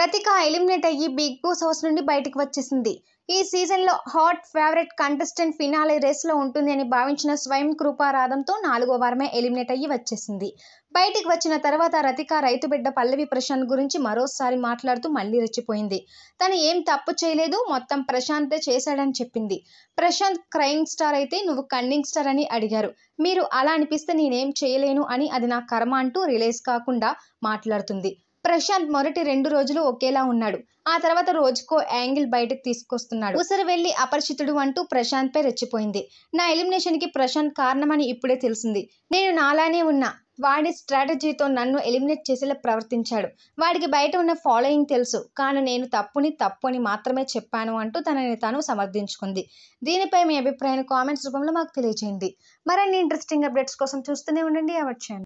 Rathika eliminate అయ్యి Bigg Boss house నుండి బయటకు వచ్చేసింది ఈ సీజన్లో హాట్ ఫేవరెట్ కంటెస్టెంట్ ఫినాలే రేస్లో ఉంటుంది అని భావించిన స్వయం కృపారాధంతో నాలుగో వారమే ఎలిమినేట్ అయ్యి వచ్చేసింది బయటికి వచ్చిన తర్వాత రతిక రైతు బిడ్డ పల్లవి ప్రశాంత్ గురించి మరోసారి మాట్లాడుతూ మళ్ళీ రెచ్చిపోయింది తను ఏం తప్పు చేయలేదు మొత్తం ప్రశాంతే చేశాడని చెప్పింది ప్రశాంత్ క్రైమ్ స్టార్ అయితే నువ్వు కన్నింగ్ స్టార్ అని అడిగారు మీరు అలా అనిపిస్తే నేనేం చేయలేను అని అది నా కర్మ అంటూ రిలీజ్ కాకుండా మాట్లాడుతుంది ప్రశాంత్ మొదటి రెండు రోజులు ఒకేలా ఉన్నాడు ఆ తర్వాత రోజుకో యాంగిల్ బయటకు తీసుకొస్తున్నాడు ఉసిరి వెళ్ళి అపరిచితుడు అంటూ ప్రశాంత్ పై రెచ్చిపోయింది నా ఎలిమినేషన్కి ప్రశాంత్ కారణమని ఇప్పుడే తెలిసింది నేను నాలానే ఉన్నా వాడి స్ట్రాటజీతో నన్ను ఎలిమినేట్ చేసేలా ప్రవర్తించాడు వాడికి బయట ఉన్న ఫాలోయింగ్ తెలుసు కానీ నేను తప్పుని తప్పు అని మాత్రమే చెప్పాను అంటూ తనని తాను సమర్థించుకుంది దీనిపై మీ అభిప్రాయాన్ని కామెంట్స్ రూపంలో మాకు తెలియజేయండి మరిన్ని ఇంట్రెస్టింగ్ అప్డేట్స్ కోసం చూస్తూనే ఉండండి అవర్